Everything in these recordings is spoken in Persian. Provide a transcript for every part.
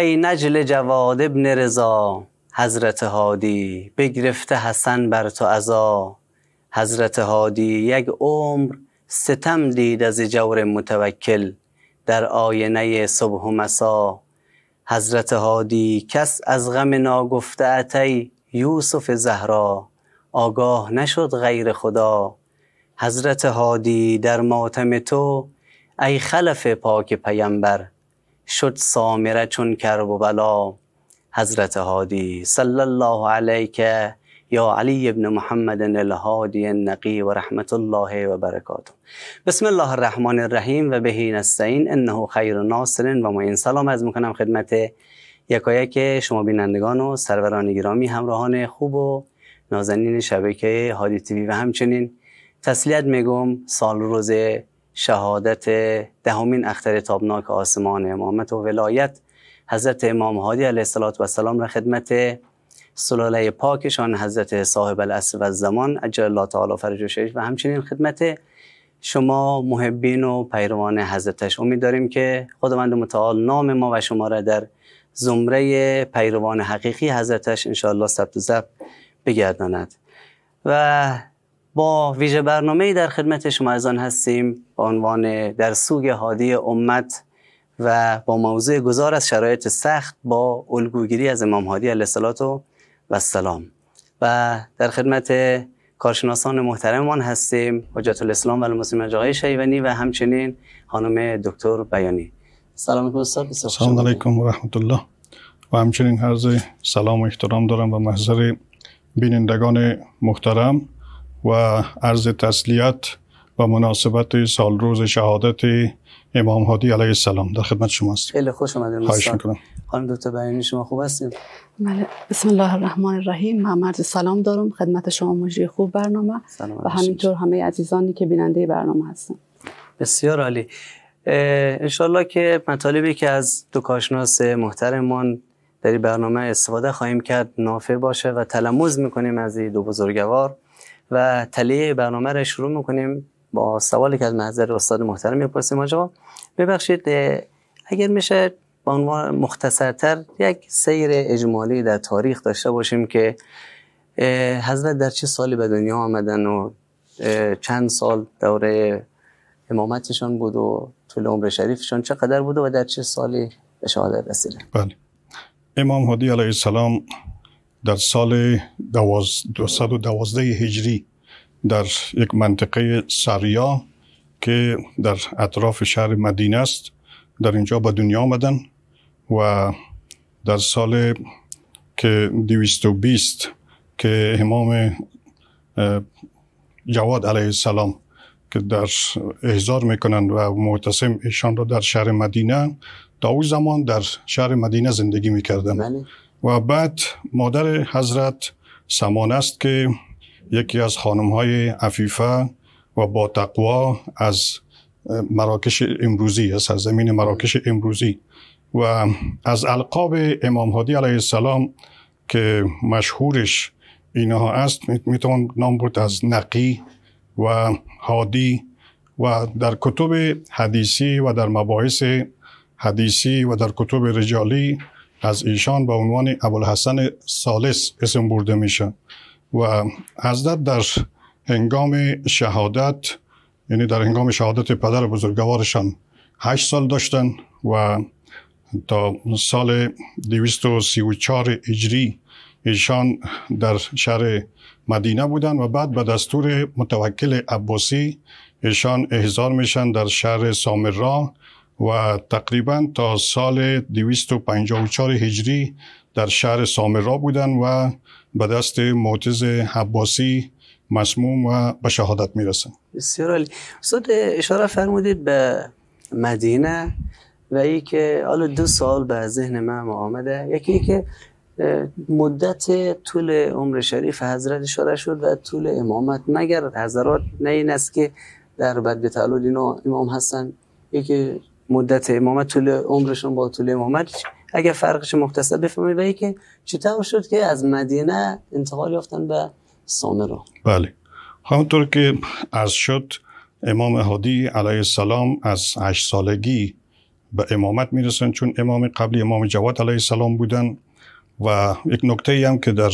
ای نجل جواد ابن رضا حضرت هادی بگرفته حسن بر تو عزا حضرت هادی یک عمر ستم دید از جور متوکل در آینه صبح و مسا حضرت هادی کس از غم ناگفته اتی یوسف زهرا آگاه نشد غیر خدا حضرت هادی در ماتم تو ای خلف پاک پیمبر شد سامره چون کرب و بلا حضرت هادی صلی الله علیک یا علی ابن محمد الهادی النقی و رحمت الله و برکاته بسم الله الرحمن الرحیم و بهی نستعین انه خیر ناصر و این سلام از میکنم خدمت یکایک شما بینندگان و سروران گرامی همراهان خوب و نازنین شبکه هادی تیوی و همچنین تسلیت میگم سال روز شهادت دهمین اختر تابناک آسمان امامت و ولایت حضرت امام هادی علیه السلام را خدمت سلاله پاکشان حضرت صاحب الاسر و زمان عجل الله تعالی فرج و و همچنین خدمت شما محبین و پیروان حضرتش امید داریم که خداوند متعال نام ما و شما را در زمره پیروان حقیقی حضرتش انشاءالله ثبت و ضبط بگرداند و با ویژه برنامه در خدمت شما از هستیم با عنوان در سوگ هادی امت و با موضوع گذار از شرایط سخت با الگوگیری از امام هادی علیه السلام و السلام و در خدمت کارشناسان محترمان هستیم حجت الاسلام و المسلمین آقای شیونی و همچنین خانم دکتر بیانی سلام علیکم استاد سلام علیکم و رحمت الله و همچنین عرض سلام و احترام دارم و محضر بینندگان محترم و عرض تسلیت و مناسبت سال روز شهادت امام هادی علیه السلام در خدمت هستیم خیلی خوش آمدیم خواهش میکنم خانم دکتر بیانی شما خوب هستید بله بسم الله الرحمن الرحیم من سلام دارم خدمت شما مجری خوب برنامه و همینطور همه عزیزانی که بیننده برنامه هستن بسیار عالی انشالله که مطالبی که از دو کارشناس محترمان در برنامه استفاده خواهیم کرد نافع باشه و تلموز میکنیم از این دو بزرگوار و تله برنامه را شروع میکنیم با سوالی که از محضر استاد محترم میپرسیم آجا ببخشید اگر میشه با عنوان مختصرتر یک سیر اجمالی در تاریخ داشته باشیم که حضرت در چه سالی به دنیا آمدن و چند سال دوره امامتشان بود و طول عمر شریفشان چقدر بود و در چه سالی به شهادت رسیدن بله امام هادی علیه السلام در سال 212 هجری در یک منطقه سریا که در اطراف شهر مدینه است در اینجا به دنیا آمدن و در سال که 220 که امام جواد علیه السلام که در احضار میکنند و معتصم ایشان را در شهر مدینه تا او زمان در شهر مدینه زندگی میکردن بله. و بعد مادر حضرت سمان است که یکی از خانم های عفیفه و با تقوا از مراکش امروزی از زمین مراکش امروزی و از القاب امام هادی علیه السلام که مشهورش اینها است میتوان نام برد از نقی و هادی و در کتب حدیثی و در مباحث حدیثی و در کتب رجالی از ایشان به عنوان ابوالحسن سالس اسم برده میشه و حضرت در هنگام شهادت یعنی در هنگام شهادت پدر بزرگوارشان هشت سال داشتن و تا سال 234 هجری ایشان در شهر مدینه بودن و بعد به دستور متوکل عباسی ایشان احضار میشن در شهر سامرا و تقریبا تا سال 254 هجری در شهر سامرا بودند و به دست معتز حباسی مسموم و به شهادت میرسند بسیار عالی استاد اشاره فرمودید به مدینه و ای که حالا دو سال به ذهن من آمده یکی که مدت طول عمر شریف حضرت اشاره شد و طول امامت مگر حضرات نه این است که در بد به امام حسن یکی مدت امامت طول عمرشون با طول امامت اگر فرقش مختصر بفهمید و که چطور شد که از مدینه انتقال یافتن به سامرا بله همونطور که از شد امام هادی علیه السلام از هشت سالگی به امامت میرسن چون امام قبلی امام جواد علیه السلام بودن و یک نکته هم که در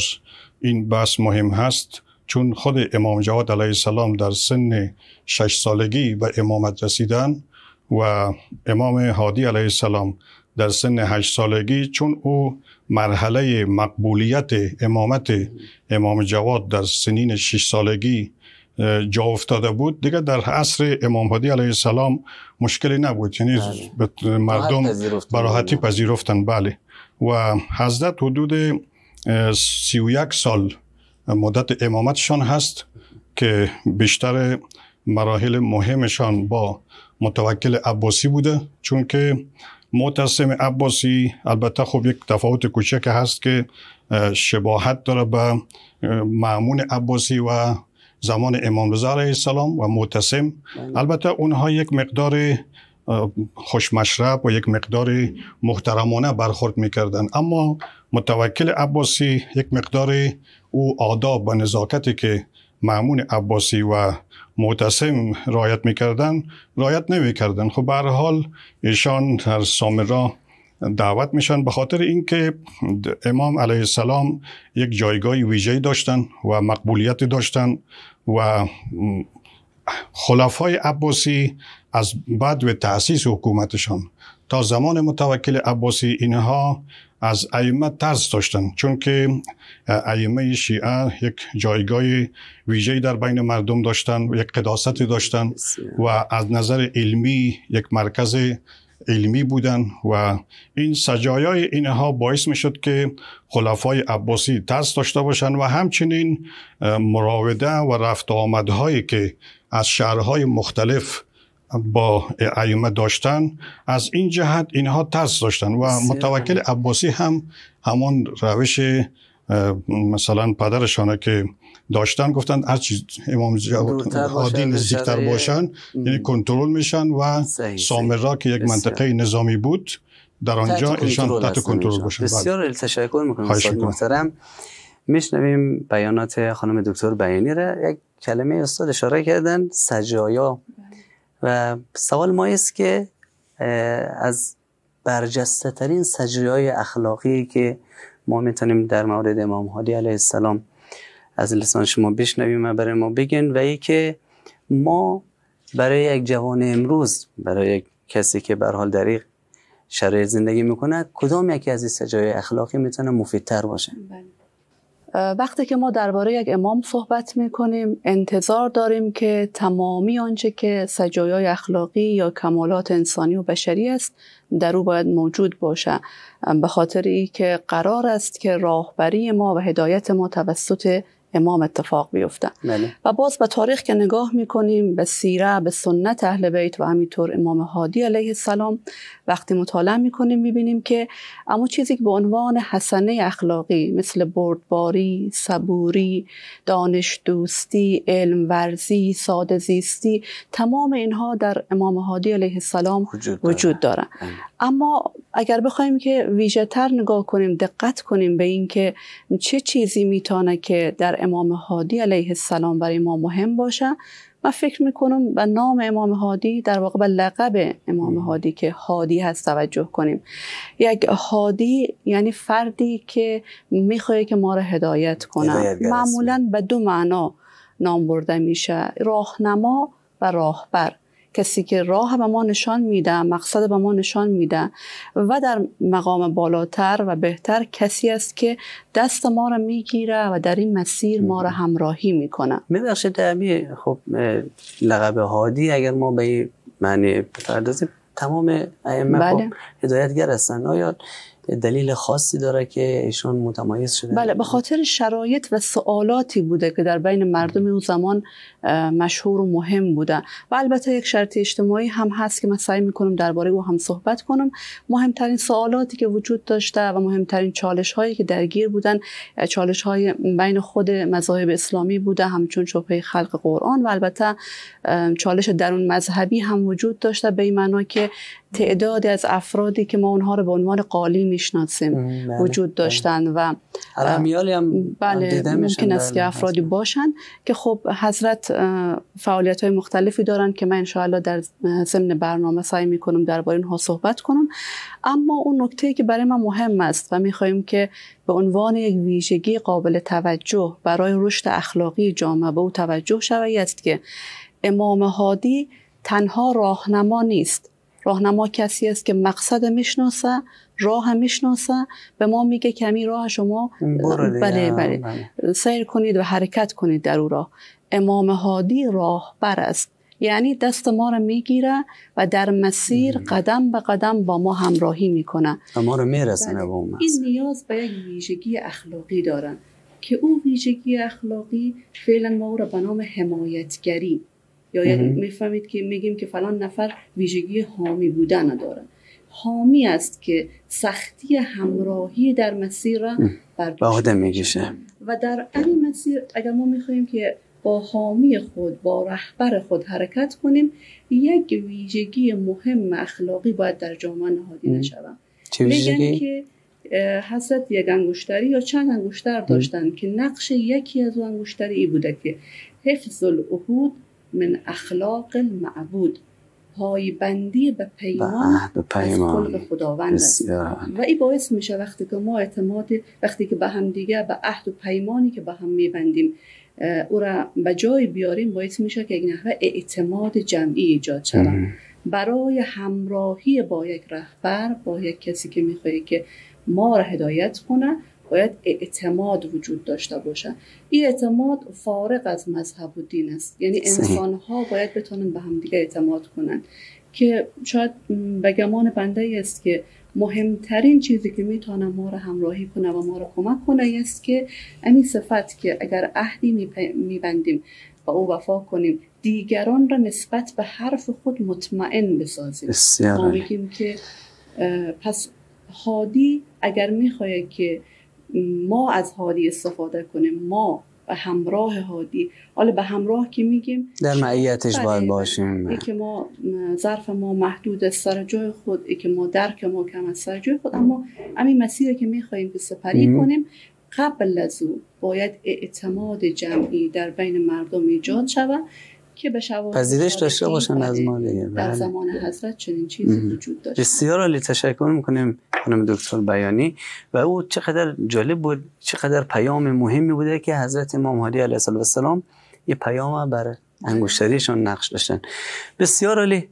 این بحث مهم هست چون خود امام جواد علیه السلام در سن شش سالگی به امامت رسیدن و امام حادی علیه السلام در سن هشت سالگی چون او مرحله مقبولیت امامت امام جواد در سنین شش سالگی جا افتاده بود دیگه در عصر امام حادی علیه السلام مشکلی نبود یعنی بله. مردم براحتی پذیرفتن بله و حضرت حدود سی و یک سال مدت امامتشان هست که بیشتر مراحل مهمشان با متوکل عباسی بوده چون که معتصم عباسی البته خب یک تفاوت کوچک هست که شباهت داره به معمون عباسی و زمان امام رضا علیه السلام و معتصم بله. البته اونها یک مقدار خوشمشرب و یک مقدار محترمانه برخورد میکردن اما متوکل عباسی یک مقدار او آداب و نزاکتی که معمون عباسی و معتصم رایت میکردن رایت نمیکردن خب به حال ایشان در سامرا دعوت میشن به خاطر اینکه امام علیه السلام یک جایگاه ویژه داشتن و مقبولیت داشتن و خلفای عباسی از بعد به تأسیس حکومتشان تا زمان متوکل عباسی اینها از ائمه ترس داشتند چون که ائمه شیعه یک جایگاه ویژه در بین مردم داشتند یک قداستی داشتند و از نظر علمی یک مرکز علمی بودند و این سجایای اینها باعث می شد که خلفای عباسی ترس داشته باشند و همچنین مراوده و رفت آمدهایی که از شهرهای مختلف با ایومه داشتن از این جهت اینها ترس داشتن و متوکل عباسی هم همون روش مثلا پدرشانه که داشتن گفتن هر چیز امام عادی نزدیکتر باشن یعنی کنترل میشن و سامرا که یک منطقه نظامی بود در آنجا ایشان تحت کنترل باشن بله. بسیار تشکر میکنم استاد محترم میشنویم بیانات خانم دکتر بیانی را یک کلمه استاد اشاره کردن سجایا و سوال ما است که از برجسته ترین سجری های اخلاقی که ما میتونیم در مورد امام حادی علیه السلام از لسان شما بشنویم و برای ما بگن و ای که ما برای یک جوان امروز برای یک کسی که به حال در شرایط زندگی میکنه کدام یکی از این سجای اخلاقی میتونه مفیدتر باشه بله. وقتی که ما درباره یک امام صحبت می کنیم انتظار داریم که تمامی آنچه که سجایای اخلاقی یا کمالات انسانی و بشری است در او باید موجود باشه به خاطر ای که قرار است که راهبری ما و هدایت ما توسط امام اتفاق بیفتن بله. و باز به تاریخ که نگاه میکنیم به سیره به سنت اهل بیت و همینطور امام هادی علیه السلام وقتی مطالعه میکنیم میبینیم که اما چیزی که به عنوان حسنه اخلاقی مثل بردباری صبوری دانش دوستی علم ورزی ساده زیستی تمام اینها در امام هادی علیه السلام وجود, داره. بله. اما اگر بخوایم که ویژه تر نگاه کنیم دقت کنیم به اینکه چه چیزی میتونه که در امام هادی علیه السلام برای ما مهم باشه من فکر میکنم به نام امام هادی در واقع به لقب امام هادی که هادی هست توجه کنیم یک هادی یعنی فردی که میخواه که ما را هدایت کنه معمولا به دو معنا نام برده میشه راهنما و راهبر کسی که راه به ما نشان میده مقصد به ما نشان میده و در مقام بالاتر و بهتر کسی است که دست ما را میگیره و در این مسیر ما را همراهی میکنه میبخشید امی خب لقب هادی اگر ما به معنی پردازیم تمام ائمه خب، بله. خب هدایتگر هستن آیا دلیل خاصی داره که ایشون متمایز شده بله به خاطر شرایط و سوالاتی بوده که در بین مردم اون زمان مشهور و مهم بوده و البته یک شرط اجتماعی هم هست که من سعی میکنم درباره او هم صحبت کنم مهمترین سوالاتی که وجود داشته و مهمترین چالش هایی که درگیر بودن چالش های بین خود مذاهب اسلامی بوده همچون شبه خلق قرآن و البته چالش درون مذهبی هم وجود داشته به این معنا که تعدادی از افرادی که ما اونها رو به عنوان قالی میشناسیم بله. وجود بله. داشتن و هم بله ممکن است بله. که افرادی باشن که خب حضرت فعالیت های مختلفی دارن که من انشاءالله در ضمن برنامه سعی میکنم درباره اونها صحبت کنم اما اون نکته که برای من مهم است و میخواییم که به عنوان یک ویژگی قابل توجه برای رشد اخلاقی جامعه به او توجه شود است که امام هادی تنها راهنما نیست راهنما کسی است که مقصد میشناسه راه میشناسه به ما میگه کمی راه شما بله بله. بله سیر کنید و حرکت کنید در او راه امام هادی راهبر است یعنی دست ما رو میگیره و در مسیر قدم به قدم با ما همراهی میکنه و ما رو میرسنه با بله. اون این نیاز به یک ویژگی اخلاقی دارن که او ویژگی اخلاقی فعلا ما او را به نام حمایتگری یا یعنی میفهمید که میگیم که فلان نفر ویژگی حامی بودن داره حامی است که سختی همراهی در مسیر را بر آدم میگیشه و در این مسیر اگر ما میخواییم که با حامی خود با رهبر خود حرکت کنیم یک ویژگی مهم اخلاقی باید در جامعه نهادی شود چه که حسد یک انگشتری یا چند انگشتر داشتن که نقش یکی از انگشتری ای بوده که حفظ العهود من اخلاق المعبود پایبندی به پیمان, به پیمان. از خداوند است و این باعث میشه وقتی که ما اعتماد وقتی که به هم دیگه به عهد و پیمانی که به هم میبندیم او را به جای بیاریم باعث میشه که یک نحوه اعتماد جمعی ایجاد شود برای همراهی با یک رهبر با یک کسی که میخواد که ما را هدایت کنه باید اعتماد وجود داشته باشه این اعتماد فارغ از مذهب و دین است یعنی انسان ها باید بتونن به همدیگه اعتماد کنن که شاید به گمان بنده است که مهمترین چیزی که میتونه ما را همراهی کنه و ما را کمک کنه است که امی صفت که اگر عهدی میبندیم و او وفا کنیم دیگران را نسبت به حرف خود مطمئن بسازیم ما میگیم که پس هادی اگر میخواه که ما از هادی استفاده کنیم ما به همراه هادی حالا به همراه که میگیم در معیتش باید باشیم ای که ما ظرف ما محدود از سر جای خود ای که ما درک ما کم از سر جای خود اما همین مسیر که میخواییم که سپری کنیم قبل از او باید اعتماد جمعی در بین مردم ایجاد شود که به پذیرش داشته باشن از ما دیگه در بله. زمان حضرت چنین چیزی وجود داشت بسیار عالی تشکر میکنیم خانم دکتر بیانی و او چقدر جالب بود چقدر پیام مهمی بوده که حضرت امام حالی علیه السلام یه پیام بر انگشتریشون نقش داشتن بسیار عالی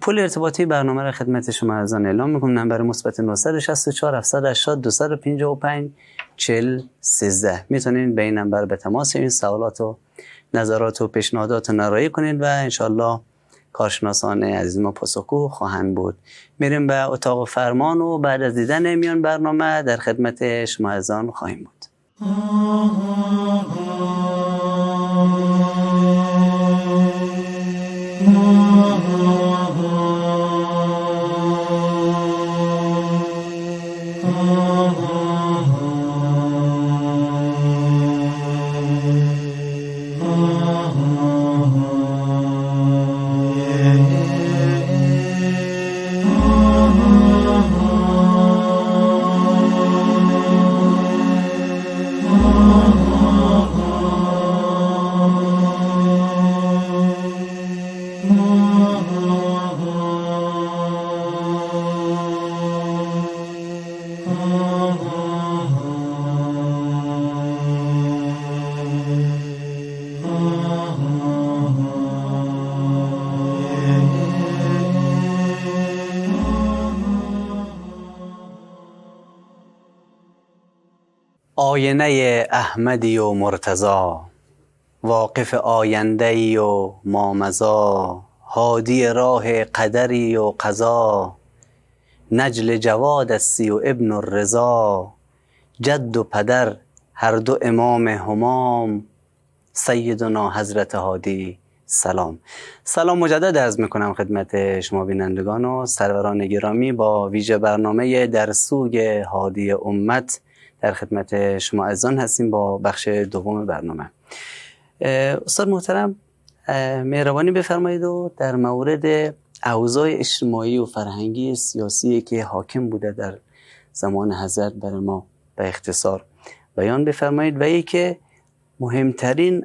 پل ارتباطی برنامه را خدمت شما ارزان اعلام میکنم نمبر مثبت 964 780 255 40 13 میتونید به این نمبر به تماس این سوالات رو نظرات و پیشنهادات نرایی کنید و انشالله کارشناسان عزیز ما پاسخگو خواهند بود میریم به اتاق فرمان و بعد از دیدن میان برنامه در خدمت شما ازان خواهیم بود آینه احمدی و مرتزا واقف آینده ای و مامزا هادی راه قدری و قضا نجل جواد سی و ابن الرضا جد و پدر هر دو امام همام سیدنا حضرت هادی سلام سلام مجدد عرض میکنم خدمت شما بینندگان و سروران گرامی با ویژه برنامه در سوگ هادی امت در خدمت شما آن هستیم با بخش دوم برنامه استاد محترم مهربانی بفرمایید و در مورد اوضاع اجتماعی و فرهنگی سیاسی که حاکم بوده در زمان حضرت بر ما به اختصار بیان بفرمایید و که مهمترین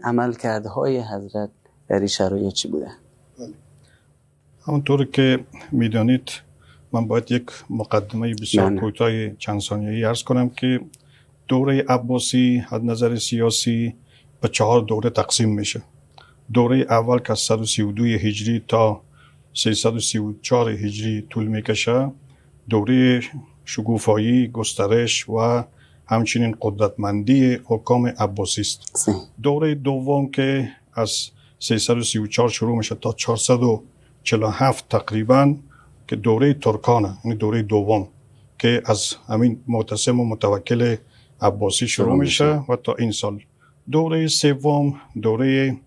های حضرت در این شرایط چی بوده همونطور که میدانید من باید یک مقدمه بسیار کوتاه چند ثانیه‌ای عرض کنم که دوره عباسی از نظر سیاسی به چهار دوره تقسیم میشه دوره اول که از 132 هجری تا 334 هجری طول میکشه دوره شگوفایی گسترش و همچنین قدرتمندی حکام عباسی است دوره دوم که از 334 شروع میشه تا 447 تقریبا که دوره ترکانه یعنی دوره دوم که از همین معتصم و متوکل عباسی شروع میشه و تا این سال دوره سوم دوره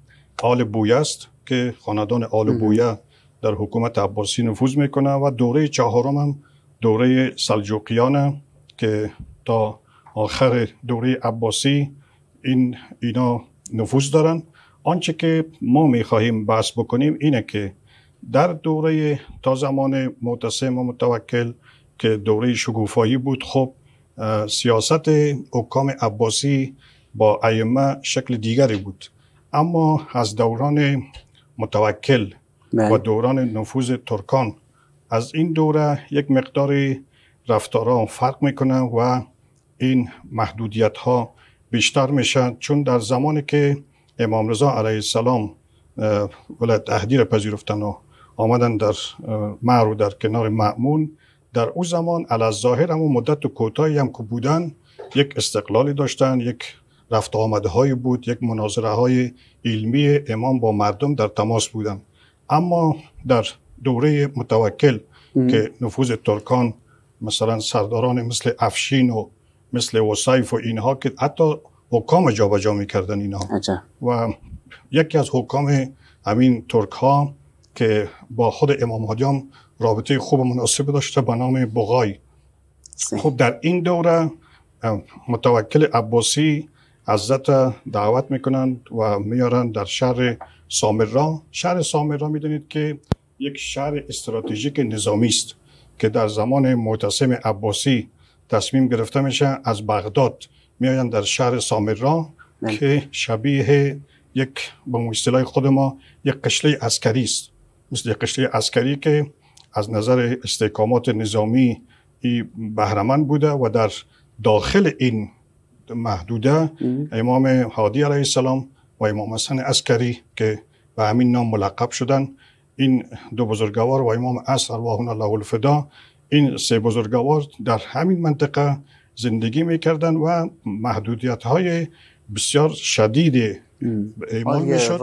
آل بویه است که خاندان آل بویه در حکومت عباسی نفوذ میکنه و دوره چهارم هم دوره سلجوقیانه که تا آخر دوره عباسی این اینا نفوذ دارن آنچه که ما میخواهیم بحث بکنیم اینه که در دوره تا زمان معتصم و متوکل که دوره شگوفایی بود خب سیاست حکام عباسی با ایمه شکل دیگری بود اما از دوران متوکل بله. و دوران نفوذ ترکان از این دوره یک مقدار رفتارها فرق میکنه و این محدودیت ها بیشتر میشه چون در زمانی که امام رضا علیه السلام ولایت اهدی را پذیرفتن و آمدن در معرو در کنار معمون در اون زمان علا ظاهر اما مدت کوتاهی هم که بودن یک استقلالی داشتن یک رفت آمده های بود یک مناظره های علمی امام با مردم در تماس بودن اما در دوره متوکل که نفوذ ترکان مثلا سرداران مثل افشین و مثل وصیف و اینها که حتی حکام جابجا میکردن اینها و یکی از حکام همین ترک ها که با خود امام هادی رابطه خوب و مناسب داشته به نام بغای خب در این دوره متوکل عباسی عزت دعوت میکنند و میارند در شهر سامرا شهر سامرا میدونید که یک شهر استراتژیک نظامی است که در زمان معتصم عباسی تصمیم گرفته میشه از بغداد میایند در شهر سامرا بله. که شبیه یک به اصطلاح خود ما یک قشله عسکری است مثل یک قشله عسکری که از نظر استحکامات نظامی بهرمند بوده و در داخل این محدوده امام حادی علیه السلام و امام حسن عسکری که به همین نام ملقب شدن این دو بزرگوار و امام عصر الله الله الفدا این سه بزرگوار در همین منطقه زندگی میکردن و محدودیت های بسیار شدید ایمان میشد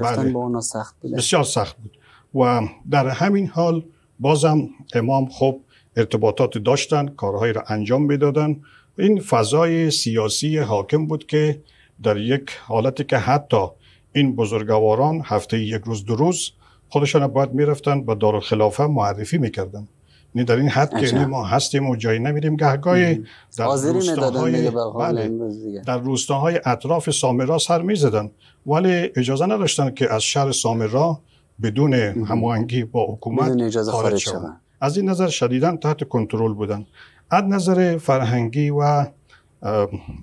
بله. با سخت بسیار سخت بود و در همین حال بازم امام خب ارتباطات داشتن کارهایی را انجام میدادن این فضای سیاسی حاکم بود که در یک حالتی که حتی این بزرگواران هفته یک روز دو روز خودشان باید میرفتن و دارالخلافه معرفی میکردن یعنی در این حد که یعنی ما هستیم و جایی نمیریم گهگاهی در روستاهای بله در روستاهای اطراف سامرا سر میزدن ولی اجازه نداشتن که از شهر سامرا بدون هماهنگی با حکومت خارج شدن از این نظر شدیدا تحت کنترل بودن از نظر فرهنگی و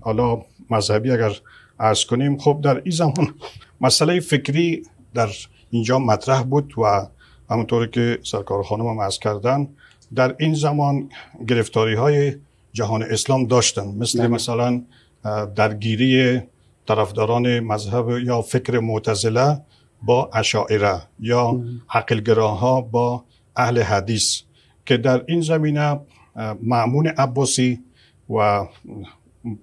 حالا مذهبی اگر عرض کنیم خب در این زمان مسئله فکری در اینجا مطرح بود و همونطور که سرکار خانم هم از کردن در این زمان گرفتاری های جهان اسلام داشتن مثل نه. بله. مثلا درگیری طرفداران مذهب یا فکر معتزله با اشاعره یا ها با اهل حدیث که در این زمینه معمون عباسی و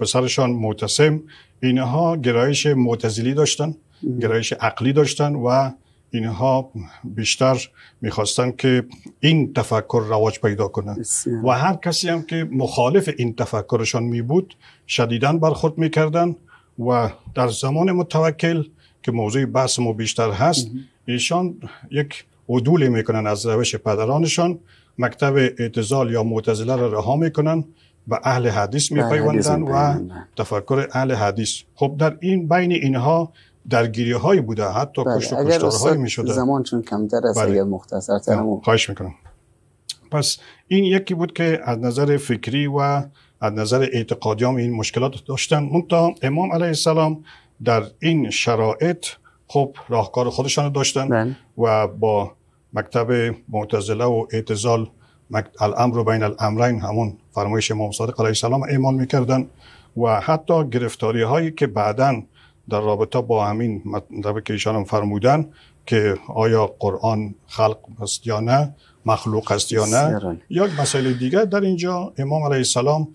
پسرشان معتصم اینها گرایش معتزلی داشتن گرایش عقلی داشتن و اینها بیشتر میخواستن که این تفکر رواج پیدا کنه و هر کسی هم که مخالف این تفکرشان می بود شدیدن برخورد میکردن و در زمان متوکل که موضوع بحث ما بیشتر هست ایشان یک عدولی میکنن از روش پدرانشان مکتب اعتزال یا معتزله را رها میکنن به اهل حدیث بله، میپیوندن و تفکر اهل حدیث خب در این بین اینها درگیری های بوده حتی کشت بله، و های می شده زمان چون کمتر است بله. اگر خواهش میکنم پس این یکی بود که از نظر فکری و از نظر اعتقادی این مشکلات داشتن منتها امام علیه السلام در این شرایط خب راهکار خودشان رو داشتن بله. و با مکتب معتزله و اعتزال الامر و بین الامرین همون فرمایش امام صادق علیه السلام اعمال میکردن و حتی گرفتاری هایی که بعدا در رابطه با همین مطلب که ایشان فرمودن که آیا قرآن خلق است یا نه مخلوق است یا نه یک مسئله دیگر در اینجا امام علیه السلام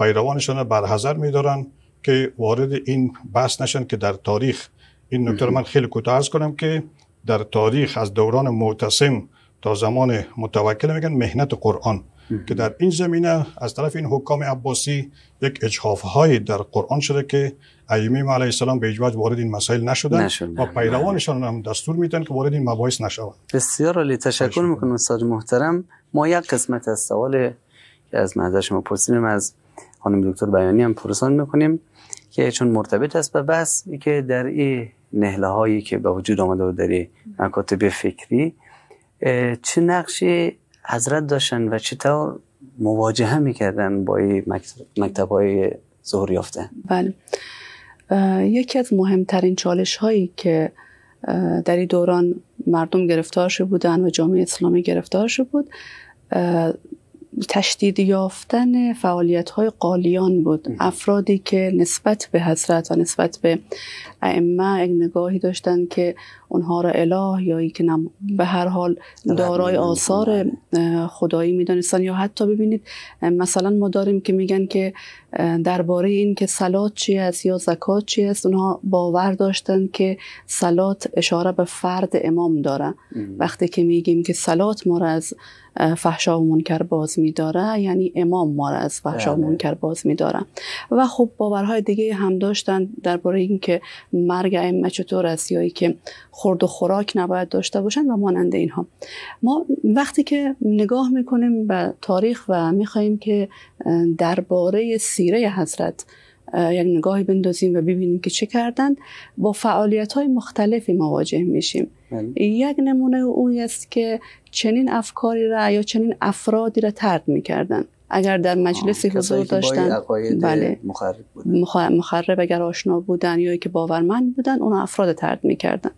پیروانشان برحضر میدارن که وارد این بحث نشن که در تاریخ این نکته من خیلی کوتاه عرض کنم که در تاریخ از دوران معتصم تا زمان متوکل میگن مهنت قرآن که در این زمینه از طرف این حکام عباسی یک اجحاف های در قرآن شده که ائمه علیه السلام به اجواج وارد این مسائل نشده و پیروانشان بله. هم دستور میتن که وارد این مباحث نشود بسیار عالی تشکر میکنم استاد محترم ما یک قسمت از سوال که از مهده شما پرسیدیم از خانم دکتر بیانی هم پرسان میکنیم که چون مرتبط است به بس که در این نهله هایی که به وجود آمده در مکاتب فکری چه نقشی حضرت داشتن و چطور مواجهه میکردن با مکتب های ظهور یافته بله یکی از مهمترین چالش هایی که در این دوران مردم گرفتار شده بودن و جامعه اسلامی گرفتار شده بود تشدید یافتن فعالیت های قالیان بود افرادی که نسبت به حضرت و نسبت به ائمه یک نگاهی داشتند که اونها را اله یا که نم به هر حال دارای آثار خدایی میدانستن یا حتی ببینید مثلا ما داریم که میگن که درباره این که سلات چی است یا زکات چی است اونها باور داشتن که سلات اشاره به فرد امام داره وقتی که میگیم که سلات ما را از فحشا و منکر باز میداره یعنی امام ما را از فحشا و بله. منکر باز میداره و خب باورهای دیگه هم داشتن درباره که مرگ ائمه چطور است یا که خورد و خوراک نباید داشته باشن و مانند اینها ما وقتی که نگاه میکنیم به تاریخ و میخواهیم که درباره سیره حضرت یعنی نگاهی بندازیم و ببینیم که چه کردند با فعالیت های مختلفی مواجه میشیم بله. یک نمونه اون است که چنین افکاری را یا چنین افرادی را ترد میکردن اگر در مجلسی حضور داشتن بله مخرب, بودن. مخرب اگر آشنا بودن یا که باورمند بودن اون افراد ترد میکردن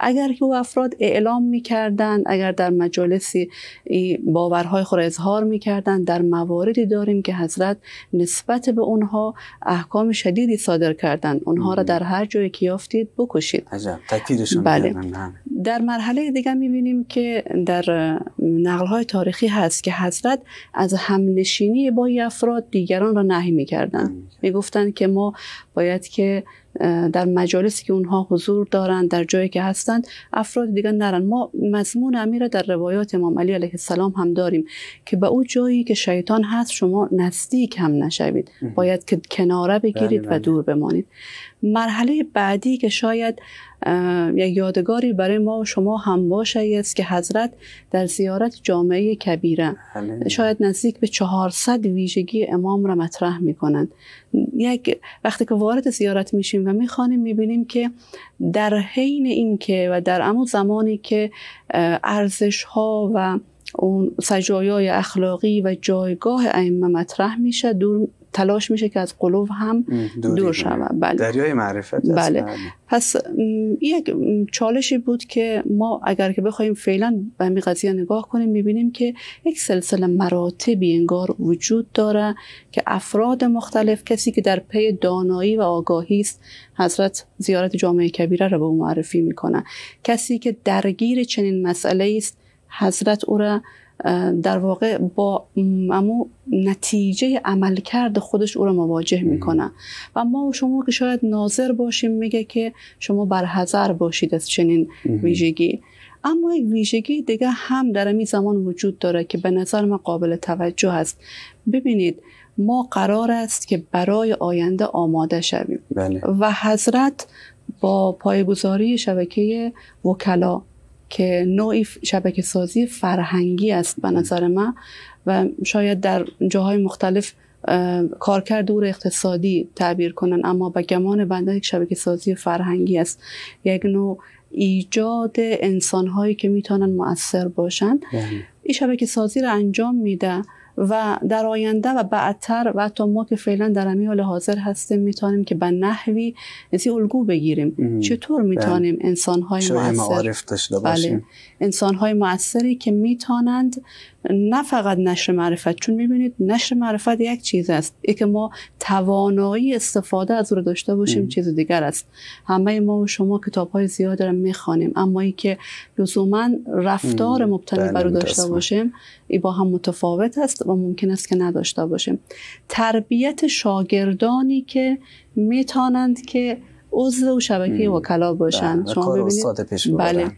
اگر که او افراد اعلام میکردن اگر در مجلسی باورهای خود اظهار میکردن در مواردی داریم که حضرت نسبت به اونها احکام شدیدی صادر کردن اونها را در هر جایی که یافتید بکشید بله. در مرحله دیگه میبینیم که در های تاریخی هست که حضرت از همنش نشینی با این افراد دیگران را نهی میکردن میگفتند که ما باید که در مجالسی که اونها حضور دارند در جایی که هستند افراد دیگر نرن ما مضمون امیر در روایات امام علی علیه السلام هم داریم که به او جایی که شیطان هست شما نزدیک هم نشوید باید که کناره بگیرید بله، و بله. دور بمانید مرحله بعدی که شاید یک یادگاری برای ما و شما هم باشه است که حضرت در زیارت جامعه کبیره شاید نزدیک به 400 ویژگی امام را مطرح میکنند یک وقتی که وارد زیارت میشیم و میخوانیم میبینیم که در حین اینکه و در امو زمانی که ارزش ها و اون سجایای اخلاقی و جایگاه ائمه مطرح میشه دور تلاش میشه که از قلوب هم دور شود بله. دریای معرفت بله. بله پس یک چالشی بود که ما اگر که بخوایم فعلا به همین قضیه نگاه کنیم میبینیم که یک سلسله مراتبی انگار وجود داره که افراد مختلف کسی که در پی دانایی و آگاهی است حضرت زیارت جامعه کبیره را به معرفی میکنه کسی که درگیر چنین مسئله است حضرت او را در واقع با امو نتیجه عملکرد خودش او را مواجه میکنه و ما شما که شاید ناظر باشیم میگه که شما برحضر باشید از چنین ویژگی اما یک ویژگی دیگه هم در این زمان وجود داره که به نظر من قابل توجه است ببینید ما قرار است که برای آینده آماده شویم بله. و حضرت با پایگذاری شبکه وکلا که نوعی شبکه سازی فرهنگی است به نظر من و شاید در جاهای مختلف کارکرد او اقتصادی تعبیر کنن اما به گمان بنده یک شبکه سازی فرهنگی است یک نوع ایجاد انسانهایی که میتونن مؤثر باشن بله. این شبکه سازی را انجام میده و در آینده و بعدتر و حتی ما که فعلا در همین حال حاضر هستیم میتونیم که به نحوی سی الگو بگیریم چطور بله. میتونیم انسانهای معصر بله. باشیم معصری که میتونند نه فقط نشر معرفت چون میبینید نشر معرفت یک چیز است که ما توانایی استفاده از او رو داشته باشیم چیز دیگر است همه ما و شما کتاب های زیاد را میخوانیم اما ای که لزوما رفتار مبتنی بله، بر داشته باشیم ای با هم متفاوت است و ممکن است که نداشته باشیم تربیت شاگردانی که میتانند که عضو شبکه وکلا باشن بله. شما ببینید بله.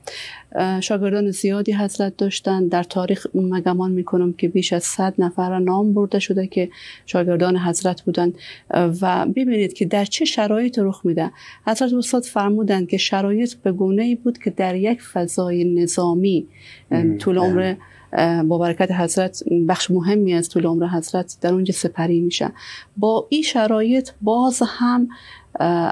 شاگردان زیادی حضرت داشتن در تاریخ مگمان میکنم که بیش از صد نفر نام برده شده که شاگردان حضرت بودند و ببینید که در چه شرایط رخ میده حضرت استاد فرمودند که شرایط به گونه ای بود که در یک فضای نظامی طول بله. عمر با برکت حضرت بخش مهمی از طول عمر حضرت در اونجا سپری میشن با این شرایط باز هم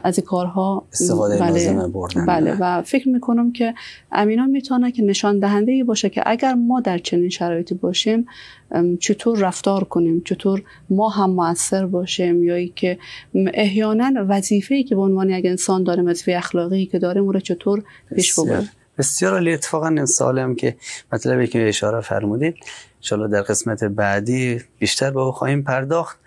از این کارها استفاده بله, بردن بله و فکر میکنم که امینا میتونه که نشان دهنده ای باشه که اگر ما در چنین شرایطی باشیم چطور رفتار کنیم چطور ما هم موثر باشیم یا ای که احیانا وظیفه ای که به عنوان یک انسان داره وظیفه اخلاقی که داره اون را چطور پیش ببریم بسیار علی اتفاقا این سالم که مطلبی که اشاره فرمودید انشاءالله در قسمت بعدی بیشتر به او خواهیم پرداخت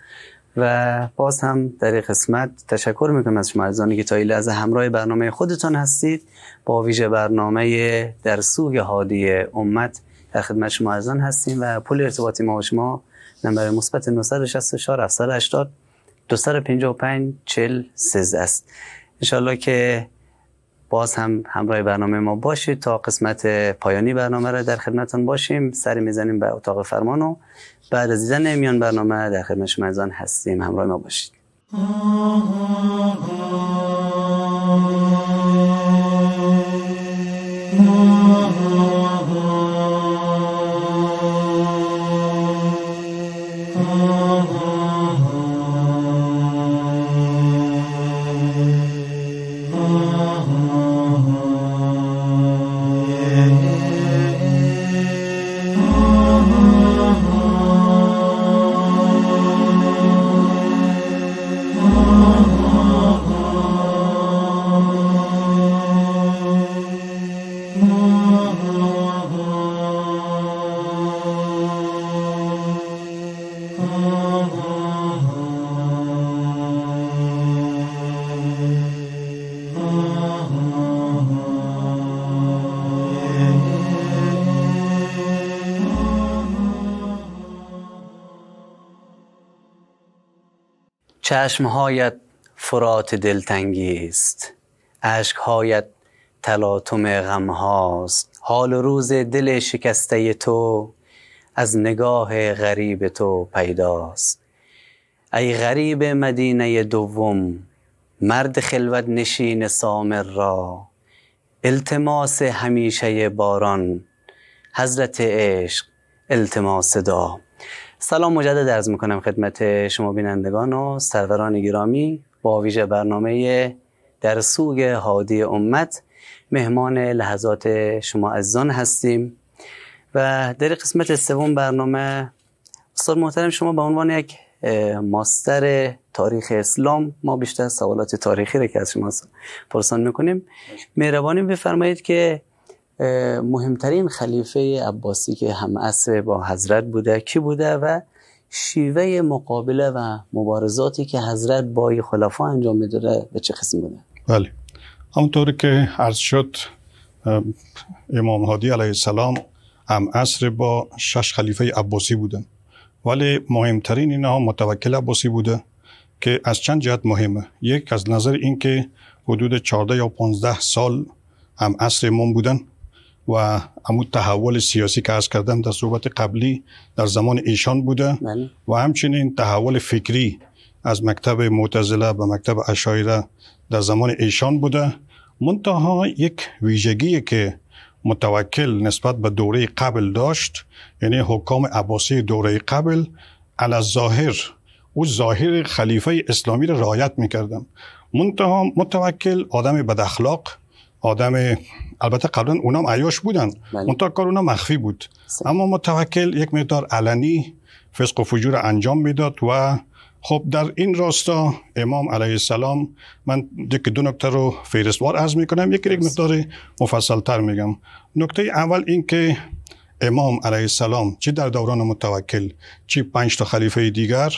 و باز هم در این قسمت تشکر میکنم از شما عزیزانی که تا این لحظه همراه برنامه خودتان هستید با ویژه برنامه در سوی هادی امت در خدمت شما عزیزان هستیم و پل ارتباطی ما و شما نمبر مثبت 964 780 255 40 است انشالله که باز هم همراه برنامه ما باشید تا قسمت پایانی برنامه را در خدمتان باشیم سری میزنیم به اتاق فرمان و بعد از دیدن میان برنامه در خدمت شما هستیم همراه ما باشید چشمهایت فرات دلتنگی است اشکهایت تلاطم غم هاست حال و روز دل شکسته تو از نگاه غریب تو پیداست ای غریب مدینه دوم مرد خلوت نشین سامر را التماس همیشه باران حضرت عشق التماس دام سلام مجدد عرض میکنم خدمت شما بینندگان و سروران گرامی با ویژه برنامه در سوگ حادی امت مهمان لحظات شما عزیزان هستیم و در قسمت سوم برنامه استاد محترم شما به عنوان یک ماستر تاریخ اسلام ما بیشتر سوالات تاریخی رو که از شما پرسان میکنیم مهربانی بفرمایید که مهمترین خلیفه عباسی که هم با حضرت بوده کی بوده و شیوه مقابله و مبارزاتی که حضرت با خلفا انجام میداده به چه قسم بوده بله همونطور که عرض شد امام هادی علیه السلام هم اصر با شش خلیفه عباسی بودن ولی مهمترین اینها متوکل عباسی بوده که از چند جهت مهمه یک از نظر اینکه حدود 14 یا 15 سال هم عصر امام بودن و امو تحول سیاسی که از کردم در صحبت قبلی در زمان ایشان بوده بله. و همچنین تحول فکری از مکتب معتزله به مکتب اشایره در زمان ایشان بوده منتها یک ویژگی که متوکل نسبت به دوره قبل داشت یعنی حکام عباسی دوره قبل علا ظاهر او ظاهر خلیفه اسلامی را رعایت میکردم منتها متوکل آدم بد اخلاق آدم البته قبلا اونام عیاش بودن تا بله. کار اونا مخفی بود اما متوکل یک مقدار علنی فسق و فجور انجام میداد و خب در این راستا امام علیه السلام من دیگه دو نکته رو فیرستوار عرض میکنم یکی یک مقدار مفصل تر میگم نکته اول این که امام علیه السلام چی در دوران متوکل چی پنج تا خلیفه دیگر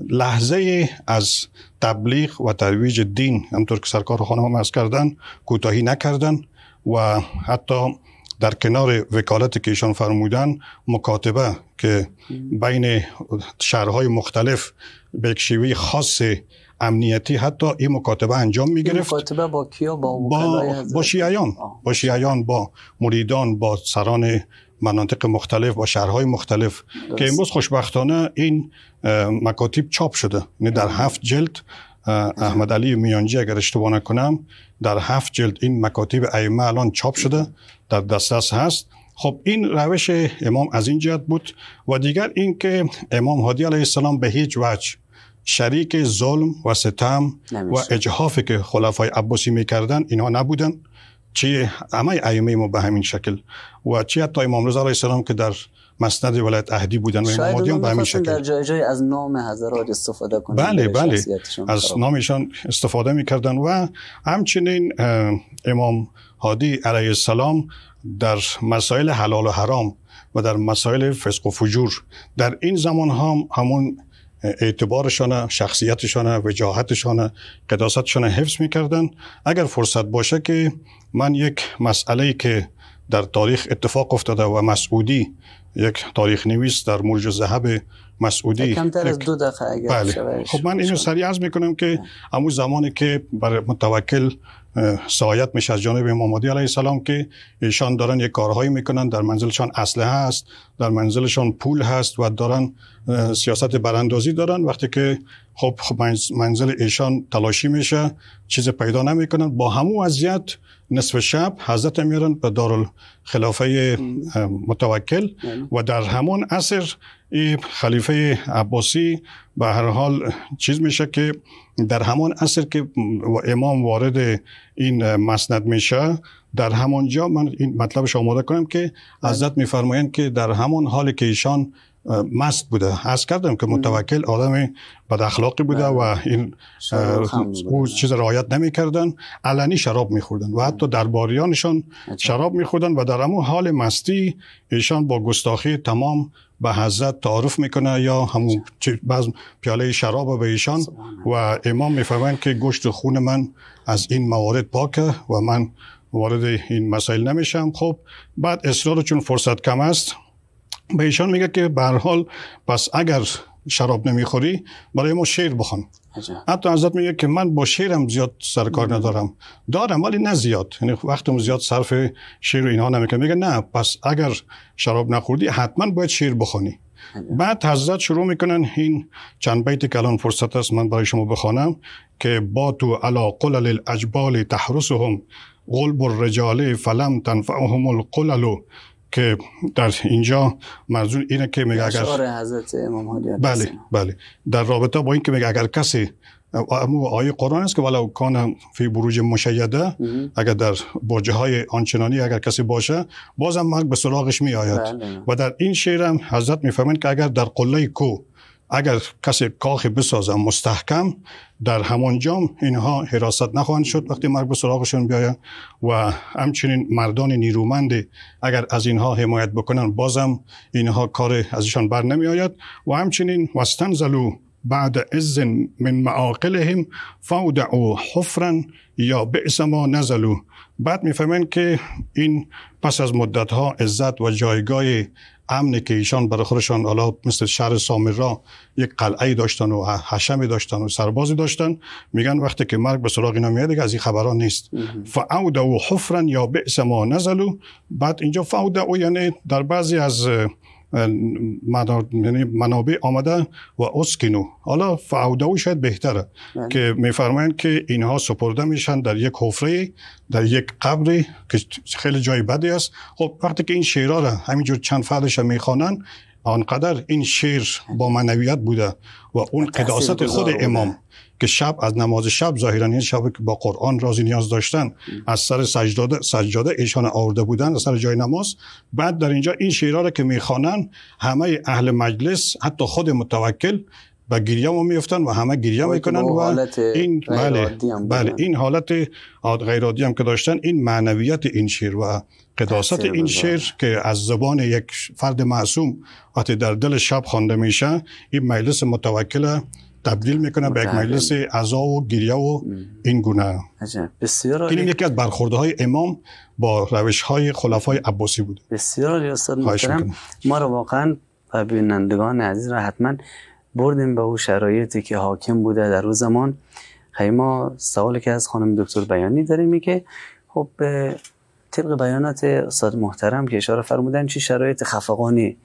لحظه از تبلیغ و ترویج دین همطور که سرکار خانم ها از کردن کوتاهی نکردن و حتی در کنار وکالت که ایشان فرمودن مکاتبه که بین شهرهای مختلف به شیوه خاص امنیتی حتی این مکاتبه انجام می گرفت مکاتبه با کیا با با, با با شیعیان با مریدان با سران مناطق مختلف با شهرهای مختلف که امروز خوشبختانه این مکاتیب چاپ شده یعنی در هفت جلد احمد علی میانجی اگر اشتباه نکنم در هفت جلد این مکاتیب ایمه الان چاپ شده در دسترس هست خب این روش امام از این جهت بود و دیگر اینکه امام هادی علیه السلام به هیچ وجه شریک ظلم و ستم و اجحافی که خلفای عباسی میکردن اینها نبودن چی همه ایمه ما به همین شکل و چی حتی امام رضا علیه السلام که در مسند ولایت اهدی بودن و امام به همین شکل در جای جای از نام حضرات استفاده کنند. بله بله از نامشان استفاده میکردن و همچنین امام هادی علیه السلام در مسائل حلال و حرام و در مسائل فسق و فجور در این زمان هم همون اعتبارشان شخصیتشان وجاهتشان قداستشان حفظ میکردن اگر فرصت باشه که من یک مسئله که در تاریخ اتفاق افتاده و مسعودی یک تاریخ نویس در مرج ذهب مسعودی کمتر از دو دقیقه اگر بله. خب من اینو سریع عرض میکنم که بله. امو زمانی که بر متوکل سعایت میشه از جانب امام علی علیه السلام که ایشان دارن یک کارهایی میکنن در منزلشان اسلحه هست در منزلشان پول هست و دارن سیاست براندازی دارن وقتی که خب, خب، منزل ایشان تلاشی میشه چیز پیدا نمیکنن با همون وضعیت نصف شب حضرت میارن به دارالخلافه متوکل بله. و در همان عصر ای خلیفه عباسی به هر حال چیز میشه که در همان اصر که امام وارد این مسند میشه در جا من این مطلبش آماده کنم که بله. حضرت میفرمایند که در همان حالی که ایشان مست بوده از کردم که متوکل آدم بد اخلاقی بوده بله. و این او چیز رعایت نمی کردن علنی شراب می خوردن و حتی درباریانشان شراب می خوردن و در امون حال مستی ایشان با گستاخی تمام به حضرت تعارف میکنه یا همون بعض پیاله شراب به ایشان و امام میفهمند که گشت خون من از این موارد پاکه و من وارد این مسائل نمیشم خب بعد اصرار چون فرصت کم است به ایشان میگه که به حال پس اگر شراب نمیخوری برای ما شیر بخون حتی حضرت میگه که من با شیرم زیاد سرکار ندارم دارم ولی نه زیاد یعنی وقتم زیاد صرف شیر و اینها نمیکنه میگه نه پس اگر شراب نخوردی حتما باید شیر بخونی بعد حضرت شروع میکنن این چند بیت که فرصت است من برای شما بخوانم که با تو علا قلل الاجبال تحرسهم قلب الرجال فلم تنفعهم القلل که در اینجا منظور اینه که میگه اگر بله بله در رابطه با این که میگه اگر کسی امو آیه قرآن است که ولو کان فی بروج مشیده اگر در برجه های آنچنانی اگر کسی باشه بازم مرگ به سراغش می آید بله. و در این شعر هم حضرت میفهمند که اگر در قله کو اگر کسی کاخی بسازه مستحکم در همان جام اینها حراست نخواهند شد وقتی مرگ به سراغشون بیاید و همچنین مردان نیرومند اگر از اینها حمایت بکنن بازم اینها کار ازشان بر نمی آید و همچنین زلو بعد از من معاقلهم او حفرا یا بئس ما نزلو بعد میفهمند که این پس از مدت ها عزت و جایگاه امنی که ایشان برای خودشان حالا مثل شهر سامرا یک قلعه داشتن و حشمی داشتن و سربازی داشتن میگن وقتی که مرگ به سراغ اینا میاد از این خبران نیست فاودا و حفرن یا بئس ما نزلو بعد اینجا فاودا او یعنی در بعضی از یعنی منابع آمده و اسکینو. حالا فعوده شاید بهتره بله. که میفرمایند که اینها سپرده میشن در یک حفره در یک قبری که خیلی جای بدی است خب وقتی که این شعرها را همینجور چند فردش میخوانن آنقدر این شعر با منویت بوده و اون قداست خود امام که شب از نماز شب ظاهرا یعنی شب که با قرآن رازی نیاز داشتن از سر سجاده سجاده ایشان آورده بودن از سر جای نماز بعد در اینجا این شیرا را که میخوانن همه اهل مجلس حتی خود متوکل به گریه ما میفتن و همه گریه میکنن و این بله بله این حالت غیر عادی هم که داشتن این معنویت این شیر و قداست این شعر که از زبان یک فرد معصوم وقتی در دل شب خوانده میشه این مجلس متوکل تبدیل میکنه به یک مجلس عزا و گریه و این گونه بسیار این یکی از برخورده های امام با روش های خلفای عباسی بود بسیار عالی استاد محترم ما رو واقعا بینندگان عزیز را حتما بردیم به او شرایطی که حاکم بوده در او زمان خیلی ما سوالی که از خانم دکتر بیانی داریم که خب طبق بیانات استاد محترم که اشاره فرمودن چی شرایط خفقانی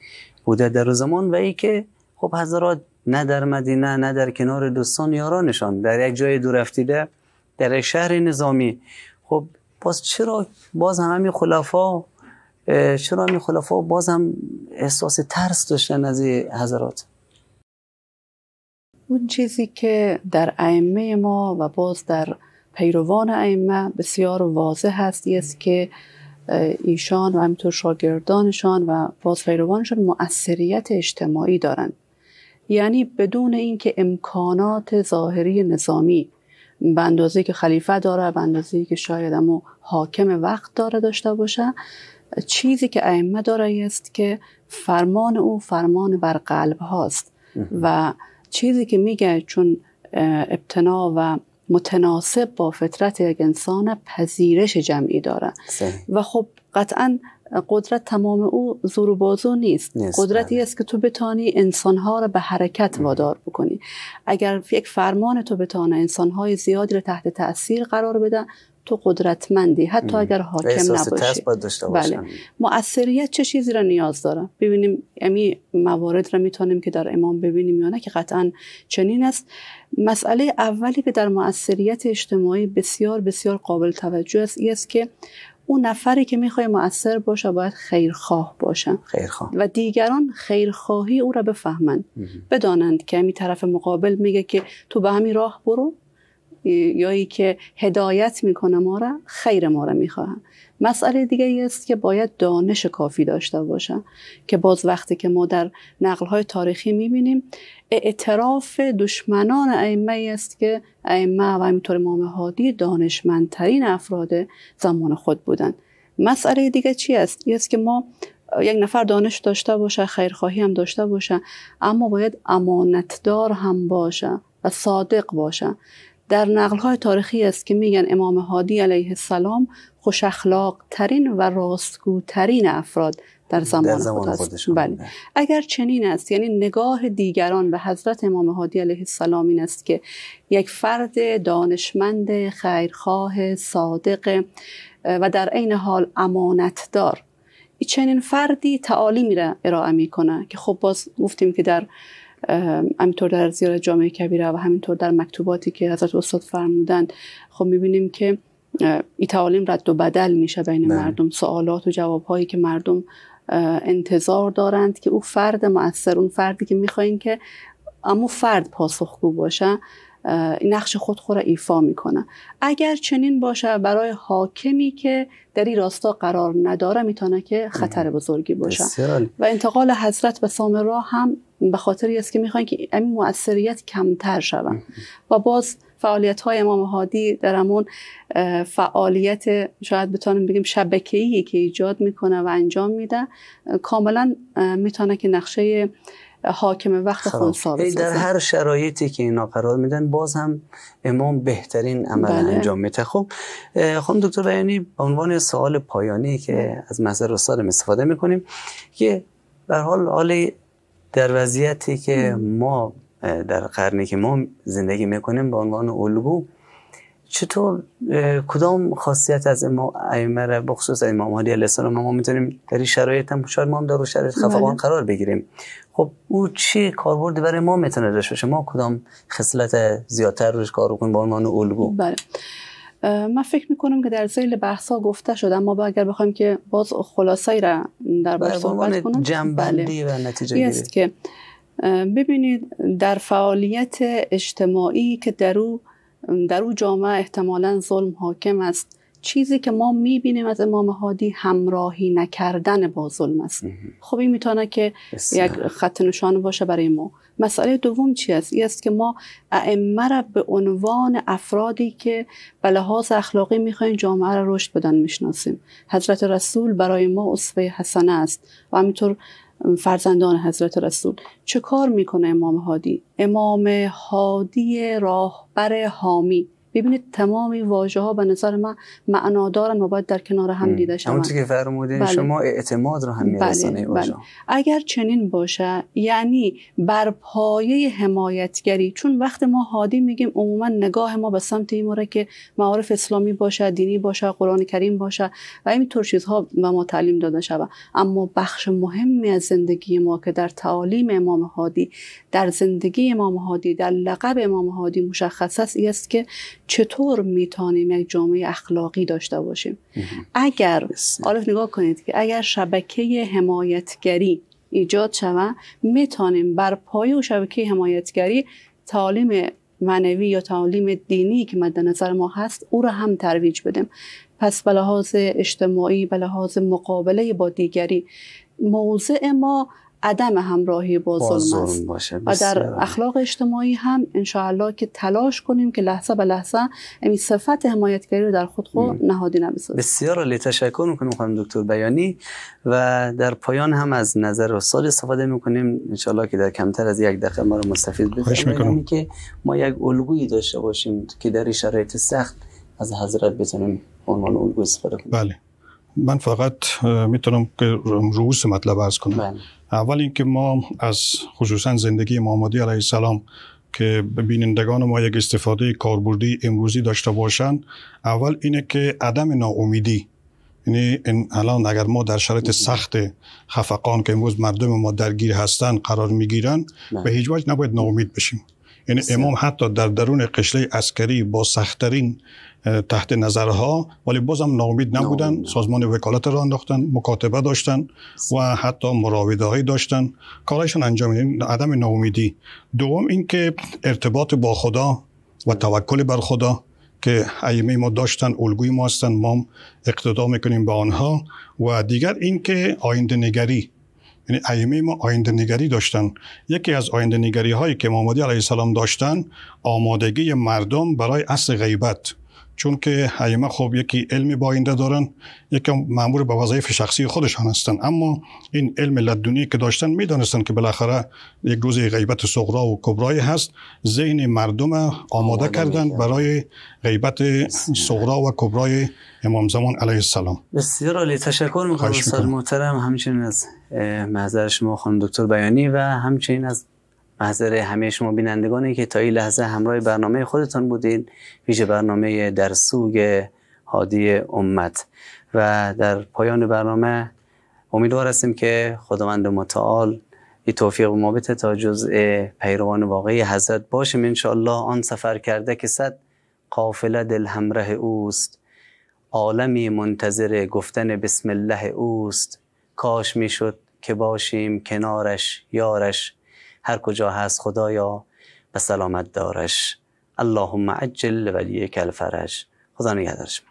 بوده در زمان و ای که خب حضرات نه در مدینه نه در کنار دوستان یارانشان در یک جای دورفتیده در یک شهر نظامی خب باز چرا باز هم همین خلفا چرا همین خلفا باز هم احساس ترس داشتن از این حضرات اون چیزی که در ائمه ما و باز در پیروان ائمه بسیار واضح هست است که ایشان و همینطور شاگردانشان و باز پیروانشان مؤثریت اجتماعی دارند یعنی بدون اینکه امکانات ظاهری نظامی به اندازه که خلیفه داره به اندازه که شاید اما حاکم وقت داره داشته باشه چیزی که ائمه داره است که فرمان او فرمان بر قلب هاست و چیزی که میگه چون ابتنا و متناسب با فطرت یک انسان پذیرش جمعی داره و خب قطعا قدرت تمام او زور و بازو نیست, نیست. بله. قدرتی است که تو بتانی انسانها را به حرکت وادار بکنی اگر یک فرمان تو بتانه انسانهای زیادی را تحت تاثیر قرار بده تو قدرتمندی حتی اگر حاکم نباشی بله مؤثریت چه چیزی را نیاز داره ببینیم امی یعنی موارد را میتونیم که در امام ببینیم یا نه که قطعا چنین است مسئله اولی که در مؤثریت اجتماعی بسیار بسیار قابل توجه است این است که اون نفری که میخوای مؤثر باشه باید خیرخواه باشه خیرخواه. و دیگران خیرخواهی او را بفهمند بدانند که همین طرف مقابل میگه که تو به همین راه برو یا ای که هدایت میکنه ما را خیر ما را مسئله دیگه است که باید دانش کافی داشته باشه که باز وقتی که ما در نقل های تاریخی میبینیم اعتراف دشمنان ائمه است که ائمه و همینطور امام هادی دانشمندترین افراد زمان خود بودند مسئله دیگه چی است این است که ما یک نفر دانش داشته باشه خیرخواهی هم داشته باشه اما باید امانتدار هم باشه و صادق باشه در نقل های تاریخی است که میگن امام هادی علیه السلام خوش اخلاق ترین و راستگو ترین افراد در زمان, در بله. بله. اگر چنین است یعنی نگاه دیگران به حضرت امام هادی علیه السلام این است که یک فرد دانشمند خیرخواه صادق و در عین حال امانتدار چنین فردی تعالیمی را ارائه میکنه که خب باز گفتیم که در همینطور در زیارت جامعه کبیره و همینطور در مکتوباتی که حضرت استاد فرمودند خب میبینیم که این تعالیم رد و بدل میشه بین بله. مردم سوالات و جوابهایی که مردم انتظار دارند که او فرد مؤثر اون فردی که میخواین که اما فرد پاسخگو باشه این نقش خود خود ایفا میکنه اگر چنین باشه برای حاکمی که در این راستا قرار نداره میتونه که خطر بزرگی باشه و انتقال حضرت به سامرا هم به خاطر است که میخواین که این مؤثریت کمتر شوه و باز فعالیت های امام هادی در همون فعالیت شاید بتونیم بگیم شبکه‌ای که ایجاد میکنه و انجام میده کاملا میتونه که نقشه حاکم وقت خب. خود در هر شرایطی که اینا قرار میدن باز هم امام بهترین عمل بله. انجام میده خب خانم دکتر بیانی به عنوان سوال پایانی که از مصدر استفاده میکنیم که به حال در وضعیتی که ما در قرنی که ما زندگی میکنیم به عنوان الگو چطور کدام خاصیت از ائمه را بخصوص خصوص امام هادی علیه السلام ما میتونیم در این شرایط هم شاید ما هم در شرایط خفقان بله. قرار بگیریم خب او چه کاربردی برای ما میتونه داشته باشه ما کدام خصلت زیادتر روش کار کنیم به عنوان الگو بله من فکر میکنم که در زیل بحث ها گفته شد اما اگر بخوایم که باز خلاصه را در بحث بله، صحبت کنم جنبندی بله. و نتیجه است که ببینید در فعالیت اجتماعی که در او در جامعه احتمالا ظلم حاکم است چیزی که ما میبینیم از امام هادی همراهی نکردن با ظلم است خب این میتونه که یک خط نشان باشه برای ما مسئله دوم چی است این است که ما ائمه را به عنوان افرادی که به لحاظ اخلاقی میخوایم جامعه را رشد بدن میشناسیم حضرت رسول برای ما اصفه حسنه است و همینطور فرزندان حضرت رسول چه کار میکنه امام هادی امام هادی راهبر حامی ببینید تمام واژه ها به نظر من معنا دارن و باید در کنار هم دیده شوند همونطور که فرمودین بله. شما اعتماد رو هم بله، میرسانه بله. اگر چنین باشه یعنی بر پایه حمایتگری چون وقت ما هادی میگیم عموما نگاه ما به سمت این مورد که معارف اسلامی باشه دینی باشه قرآن کریم باشه و این طور چیزها به ما تعلیم داده شود اما بخش مهمی از زندگی ما که در تعالیم امام هادی در زندگی امام هادی در لقب امام هادی مشخص است که چطور میتونیم یک جامعه اخلاقی داشته باشیم اگر حالا نگاه کنید که اگر شبکه حمایتگری ایجاد شود میتونیم بر پایه و شبکه حمایتگری تعالیم معنوی یا تعالیم دینی که مد نظر ما هست او را هم ترویج بدیم پس به اجتماعی به مقابله با دیگری موضع ما عدم همراهی با ظلم است و در اخلاق اجتماعی هم انشاءالله که تلاش کنیم که لحظه به لحظه این صفت حمایتگری رو در خود خود نهادی نبسازیم بسیار علی تشکر میکنیم خانم دکتر بیانی و در پایان هم از نظر استاد استفاده میکنیم انشاءالله که در کمتر از یک دقیقه ما رو مستفید بفرمایید یعنی که ما یک الگویی داشته باشیم که در شرایط سخت از حضرت بتونیم عنوان الگو استفاده کنیم بله من فقط میتونم که روز مطلب عرض کنم بله. اول اینکه ما از خصوصا زندگی محمدی علیه السلام که بینندگان ما یک استفاده کاربردی امروزی داشته باشند اول اینه که عدم ناامیدی یعنی الان اگر ما در شرایط سخت خفقان که امروز مردم ما درگیر هستند قرار میگیرن به هیچ وجه نباید ناامید بشیم یعنی امام حتی در درون قشله عسکری با سختترین تحت نظرها ولی بازم ناامید نبودن سازمان وکالت را انداختن مکاتبه داشتن و حتی مراودهایی داشتن کارشان انجام میدن عدم ناامیدی دوم اینکه ارتباط با خدا و توکل بر خدا که ایمه ما داشتن الگوی ما هستن ما اقتدا میکنیم به آنها و دیگر اینکه آینده نگری یعنی ائمه ما آینده نگری داشتن یکی از آینده نگری هایی که محمدی علیه السلام داشتن آمادگی مردم برای اصل غیبت چون که ائمه خوب یکی علم باینده دارن یکم مامور به وظایف شخصی خودشان هستن اما این علم لدونی که داشتن میدانستن که بالاخره یک روز غیبت صغرا و کبرای هست ذهن مردم آماده کردند برای غیبت صغرا و کبرای امام زمان علیه السلام بسیار عالی تشکر میکنم استاد محترم همچنین از محضر شما خانم دکتر بیانی و همچنین از محضر همه شما بینندگانی که تا این لحظه همراه برنامه خودتان بودین ویژه برنامه در سوگ هادی امت و در پایان برنامه امیدوار هستیم که خداوند متعال این توفیق ما بده تا جزء پیروان واقعی حضرت باشیم انشاءالله آن سفر کرده که صد قافله دل همراه اوست عالمی منتظر گفتن بسم الله اوست کاش میشد که باشیم کنارش یارش هر کجا هست خدایا به سلامت دارش اللهم عجل ولیک الفرج خدا نگهدارش